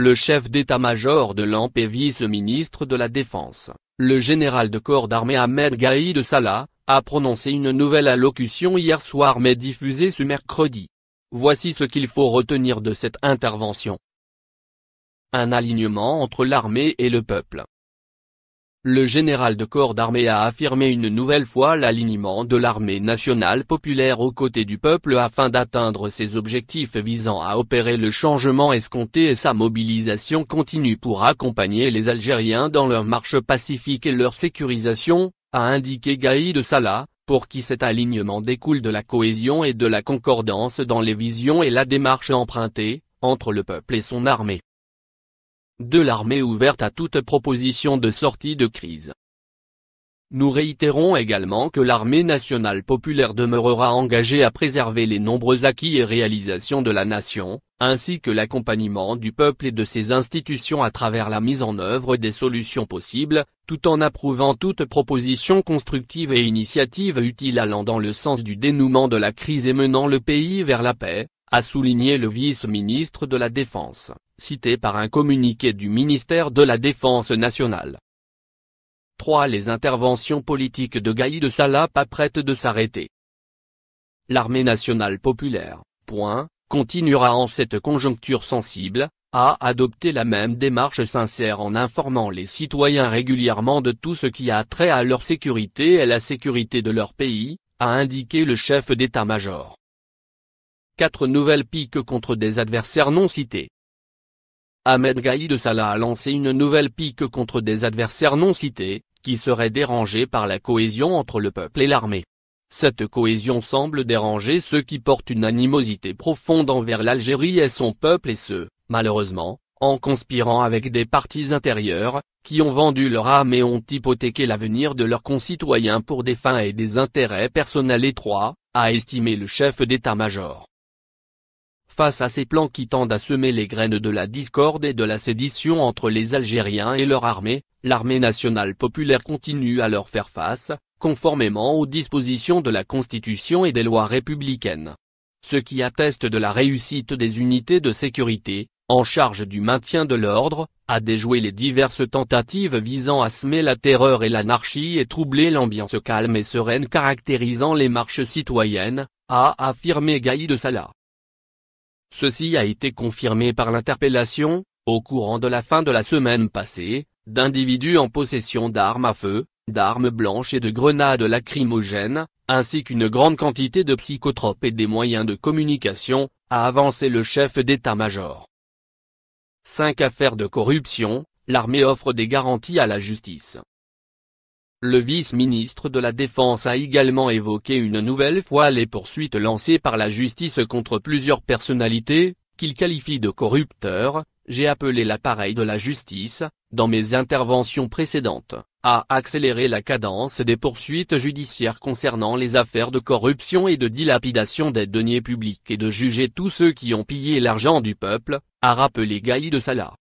Le chef d'état-major de l'AMP et vice-ministre de la Défense, le général de corps d'armée Ahmed Gaïd Salah, a prononcé une nouvelle allocution hier soir mais diffusée ce mercredi. Voici ce qu'il faut retenir de cette intervention. Un alignement entre l'armée et le peuple, le général de corps d'armée a affirmé une nouvelle fois l'alignement de l'armée nationale populaire aux côtés du peuple afin d'atteindre ses objectifs visant à opérer le changement escompté et sa mobilisation continue pour accompagner les Algériens dans leur marche pacifique et leur sécurisation, a indiqué Gaïd Salah, pour qui cet alignement découle de la cohésion et de la concordance dans les visions et la démarche empruntée, entre le peuple et son armée. De l'armée ouverte à toute proposition de sortie de crise. Nous réitérons également que l'armée nationale populaire demeurera engagée à préserver les nombreux acquis et réalisations de la nation, ainsi que l'accompagnement du peuple et de ses institutions à travers la mise en œuvre des solutions possibles, tout en approuvant toute proposition constructive et initiative utile allant dans le sens du dénouement de la crise et menant le pays vers la paix, a souligné le vice-ministre de la Défense, cité par un communiqué du ministère de la Défense nationale. 3. Les interventions politiques de Gaïd Salah pas prêtes de s'arrêter. L'armée nationale populaire, point, continuera en cette conjoncture sensible, à adopter la même démarche sincère en informant les citoyens régulièrement de tout ce qui a trait à leur sécurité et la sécurité de leur pays, a indiqué le chef d'état-major. Quatre nouvelles piques contre des adversaires non cités. Ahmed Gaïd Salah a lancé une nouvelle pique contre des adversaires non cités, qui seraient dérangés par la cohésion entre le peuple et l'armée. Cette cohésion semble déranger ceux qui portent une animosité profonde envers l'Algérie et son peuple et ceux, malheureusement, en conspirant avec des partis intérieurs, qui ont vendu leur âme et ont hypothéqué l'avenir de leurs concitoyens pour des fins et des intérêts personnels étroits, a estimé le chef d'état-major face à ces plans qui tendent à semer les graines de la discorde et de la sédition entre les Algériens et leur armée, l'armée nationale populaire continue à leur faire face, conformément aux dispositions de la Constitution et des lois républicaines. Ce qui atteste de la réussite des unités de sécurité, en charge du maintien de l'ordre, à déjouer les diverses tentatives visant à semer la terreur et l'anarchie et troubler l'ambiance calme et sereine caractérisant les marches citoyennes, a affirmé Gaïd Salah. Ceci a été confirmé par l'interpellation, au courant de la fin de la semaine passée, d'individus en possession d'armes à feu, d'armes blanches et de grenades lacrymogènes, ainsi qu'une grande quantité de psychotropes et des moyens de communication, a avancé le chef d'état-major. 5 affaires de corruption, l'armée offre des garanties à la justice. Le vice-ministre de la Défense a également évoqué une nouvelle fois les poursuites lancées par la justice contre plusieurs personnalités, qu'il qualifie de corrupteurs, j'ai appelé l'appareil de la justice, dans mes interventions précédentes, à accélérer la cadence des poursuites judiciaires concernant les affaires de corruption et de dilapidation des deniers publics et de juger tous ceux qui ont pillé l'argent du peuple, a rappelé de Salah.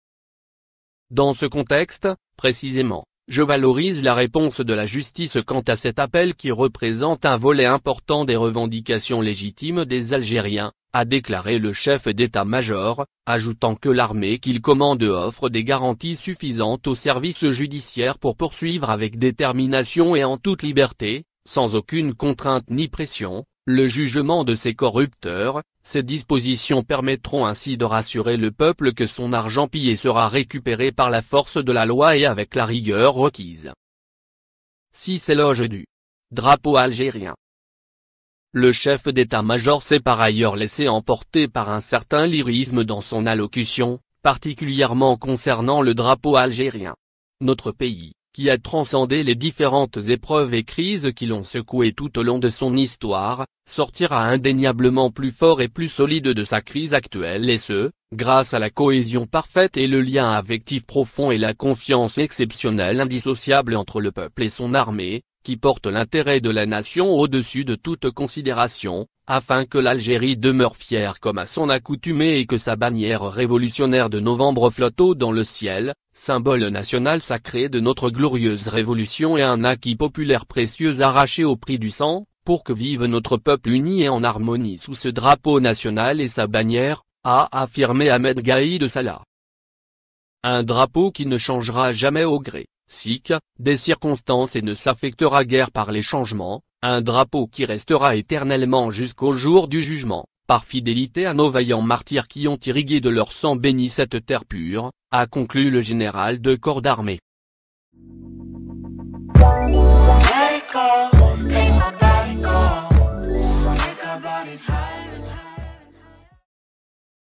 Dans ce contexte, précisément, je valorise la réponse de la justice quant à cet appel qui représente un volet important des revendications légitimes des Algériens, a déclaré le chef d'état-major, ajoutant que l'armée qu'il commande offre des garanties suffisantes aux services judiciaires pour poursuivre avec détermination et en toute liberté, sans aucune contrainte ni pression, le jugement de ces corrupteurs, ces dispositions permettront ainsi de rassurer le peuple que son argent pillé sera récupéré par la force de la loi et avec la rigueur requise. 6 éloges du drapeau algérien. Le chef d'état-major s'est par ailleurs laissé emporter par un certain lyrisme dans son allocution, particulièrement concernant le drapeau algérien. Notre pays, qui a transcendé les différentes épreuves et crises qui l'ont secoué tout au long de son histoire, sortira indéniablement plus fort et plus solide de sa crise actuelle et ce, grâce à la cohésion parfaite et le lien affectif profond et la confiance exceptionnelle indissociable entre le peuple et son armée, qui porte l'intérêt de la nation au-dessus de toute considération, afin que l'Algérie demeure fière comme à son accoutumée et que sa bannière révolutionnaire de novembre flotte au dans le ciel, symbole national sacré de notre glorieuse révolution et un acquis populaire précieux arraché au prix du sang, pour que vive notre peuple uni et en harmonie sous ce drapeau national et sa bannière, a affirmé Ahmed Gaïd Salah. Un drapeau qui ne changera jamais au gré sic, des circonstances et ne s'affectera guère par les changements, un drapeau qui restera éternellement jusqu'au jour du jugement, par fidélité à nos vaillants martyrs qui ont irrigué de leur sang béni cette terre pure, a conclu le général de corps d'armée.